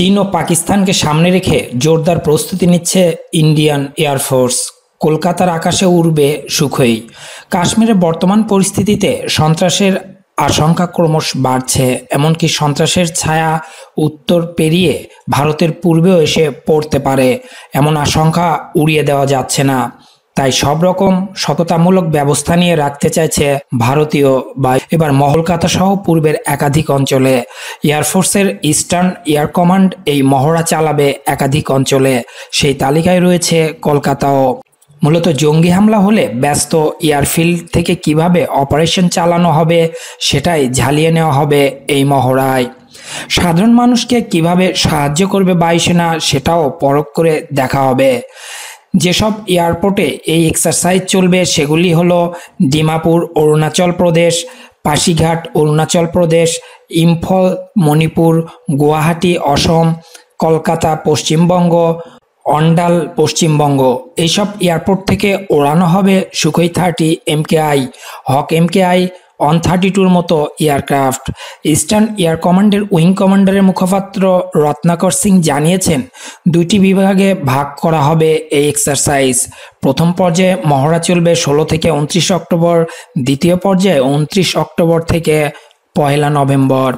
চীন ও পাকিস্তানকে সামনে রেখে জোরদার প্রস্তুতি নিচ্ছে ইন্ডিয়ান এয়ারফোর্স কলকাতার আকাশে উড়বে সুখই কাশ্মীরের বর্তমান পরিস্থিতিতে সন্ত্রাসের আশঙ্কা ক্রমশ বাড়ছে এমনকি সন্ত্রাসের ছায়া উত্তর পেরিয়ে ভারতের পূর্বেও এসে পড়তে পারে এমন আশঙ্কা উড়িয়ে দেওয়া যাচ্ছে না তাই সব রকম সততামূলক ব্যবস্থা নিয়ে রাখতে চাইছে ভারতীয় বা এবার মহলকাতা সহ পূর্বের একাধিক অঞ্চলে এয়ারফোর্সের ইস্টার্ন এয়ার কমান্ড এই মহড়া চালাবে একাধিক অঞ্চলে সেই তালিকায় রয়েছে কলকাতাও মূলত জঙ্গি হামলা হলে ব্যস্ত এয়ারফিল্ড থেকে কিভাবে অপারেশন চালানো হবে সেটাই ঝালিয়ে নেওয়া হবে এই মহড়ায় সাধারণ মানুষকে কিভাবে সাহায্য করবে বায়ুসেনা সেটাও পরখ করে দেখা হবে যেসব এয়ারপোর্টে এই এক্সারসাইজ চলবে সেগুলি হলো ডিমাপুর অরুণাচল প্রদেশ পাশিঘাট অরুণাচল প্রদেশ ইম্ফল মণিপুর গুয়াহাটি অসম কলকাতা পশ্চিমবঙ্গ অন্ডাল পশ্চিমবঙ্গ এইসব এয়ারপোর্ট থেকে ওড়ানো হবে Sukhoi thirty MKI Hawk MKI অন থার্টি টুর মতো এয়ারক্রাফট ইস্টার্ন এয়ার কমান্ডের উইং কমান্ডারের মুখপাত্র রত্নাকর সিং জানিয়েছেন দুইটি বিভাগে ভাগ করা হবে এই এক্সারসাইজ প্রথম পর্যায়ে মহড়া চলবে ষোলো থেকে উনত্রিশ অক্টোবর দ্বিতীয় পর্যায়ে উনত্রিশ অক্টোবর থেকে পয়লা নভেম্বর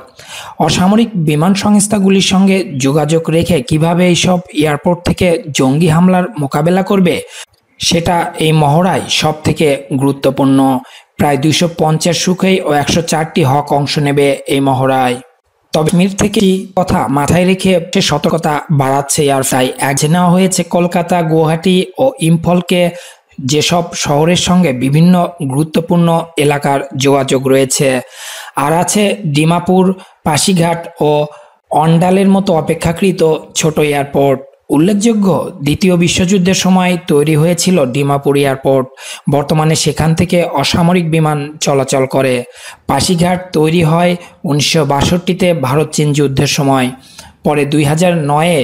অসামরিক বিমান সংস্থাগুলির সঙ্গে যোগাযোগ রেখে কিভাবে এইসব এয়ারপোর্ট থেকে জঙ্গি হামলার মোকাবেলা করবে সেটা এই মহড়ায় সব থেকে গুরুত্বপূর্ণ প্রায় দুইশো পঞ্চাশ সুখেই ও একশো চারটি হক অংশ নেবে এই মহড়ায় তবে মির থেকে কথা মাথায় রেখে সতর্কতা বাড়াচ্ছে আর তাই এক নেওয়া হয়েছে কলকাতা গুয়াহাটি ও ইম্ফলকে যেসব শহরের সঙ্গে বিভিন্ন গুরুত্বপূর্ণ এলাকার যোগাযোগ রয়েছে আর আছে ডিমাপুর পাশিঘাট ও অন্ডালের মতো অপেক্ষাকৃত ছোট এয়ারপোর্ট উল্লেখযোগ্য দ্বিতীয় বিশ্বযুদ্ধের সময় তৈরি হয়েছিল ডিমাপুর এয়ারপোর্ট বর্তমানে সেখান থেকে অসামরিক বিমান চলাচল করে পাশিঘাট তৈরি হয় উনিশশো বাষট্টিতে ভারত চীন যুদ্ধের সময় পরে দুই হাজার নয়ে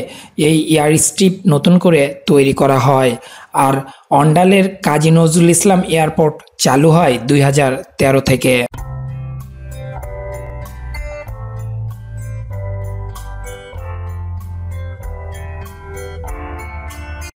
এই এয়ার স্ট্রিপ নতুন করে তৈরি করা হয় আর অন্ডালের কাজী নজরুল ইসলাম এয়ারপোর্ট চালু হয় দুই থেকে